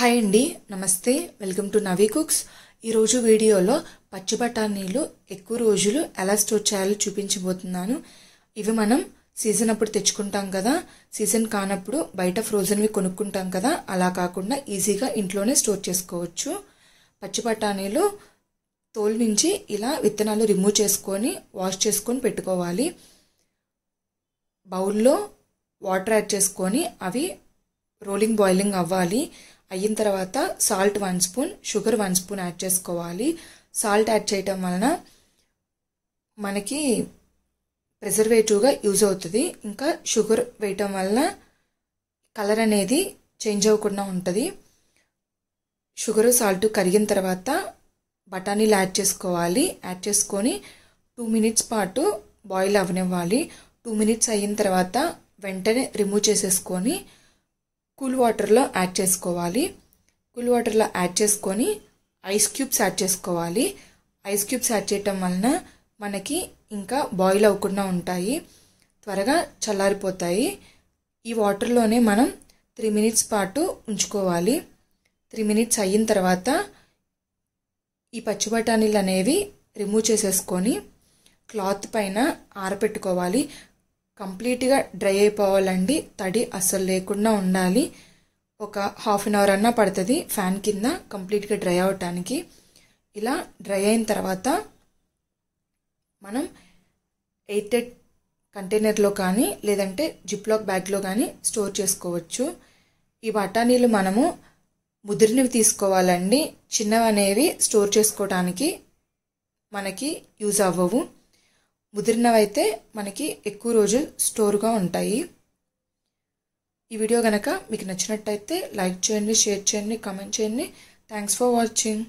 hi అండి నమస్తే welcome to Navi cooks ఈరోజు వీడియోలో పచ్చి బఠానీలు ఎక్కువ రోజులు ఎలా స్టోర్ చేయాలో చూపించబోతున్నాను ఇవి మనం సీజన్ అప్పుడు తెచ్చుకుంటాం కదా సీజన్ కానప్పుడు బయట ఫ్రోజన్వి కొనుక్కుంటాం కదా అలా కాకుండా ఈజీగా ఇంట్లోనే స్టోర్ చేసుకోవచ్చు పచ్చి బఠానీలు తోలు నుంచి ఇలా విత్తనాలు రిమూవ్ చేసుకొని వాష్ చేసుకొని పెట్టుకోవాలి బౌల్లో వాటర్ యాడ్ చేసుకొని అవి రోలింగ్ బాయిలింగ్ అవ్వాలి అయిన తర్వాత salt one spoon sugar one spoon add చేసుకోవాలి సాల్ట్ యాడ్ చేయటం వలన మనకి ప్రిజర్వేటివ్గా యూజ్ అవుతుంది ఇంకా షుగర్ వేయటం వలన కలర్ అనేది చేంజ్ అవ్వకుండా ఉంటుంది షుగర్ సాల్ట్ కరిగిన తర్వాత బఠానీలు యాడ్ చేసుకోవాలి యాడ్ చేసుకొని టూ మినిట్స్ పాటు బాయిల్ అవనివ్వాలి టూ మినిట్స్ అయిన తర్వాత వెంటనే రిమూవ్ చేసేసుకొని కూల్ వాటర్లో యాడ్ చేసుకోవాలి కూల్ వాటర్లో యాడ్ చేసుకొని ఐస్ క్యూబ్స్ యాడ్ చేసుకోవాలి ఐస్ క్యూబ్స్ యాడ్ చేయటం వలన మనకి ఇంకా బాయిల్ అవ్వకుండా ఉంటాయి త్వరగా చల్లారిపోతాయి ఈ వాటర్లోనే మనం త్రీ మినిట్స్ పాటు ఉంచుకోవాలి త్రీ మినిట్స్ అయిన తర్వాత ఈ పచ్చి బఠానీలు అనేవి రిమూవ్ చేసేసుకొని క్లాత్ పైన ఆరపెట్టుకోవాలి కంప్లీట్గా డ్రై అయిపోవాలండి తడి అస్సలు లేకుండా ఉండాలి ఒక హాఫ్ అన్ అవర్ అన్నా పడుతుంది ఫ్యాన్ కింద కంప్లీట్గా డ్రై అవటానికి ఇలా డ్రై అయిన తర్వాత మనం ఎయిటెడ్ కంటైనర్లో కానీ లేదంటే జిప్లాక్ బ్యాగ్లో కానీ స్టోర్ చేసుకోవచ్చు ఈ బఠానీలు మనము ముదిరినవి తీసుకోవాలండి చిన్నవి అనేవి స్టోర్ చేసుకోవడానికి మనకి యూజ్ అవ్వవు ముదిరినవైతే మనకి ఎక్కువ రోజులు స్టోర్గా ఉంటాయి ఈ వీడియో కనుక మీకు నచ్చినట్టయితే లైక్ చేయండి షేర్ చేయండి కామెంట్ చేయండి థ్యాంక్స్ ఫర్ వాచింగ్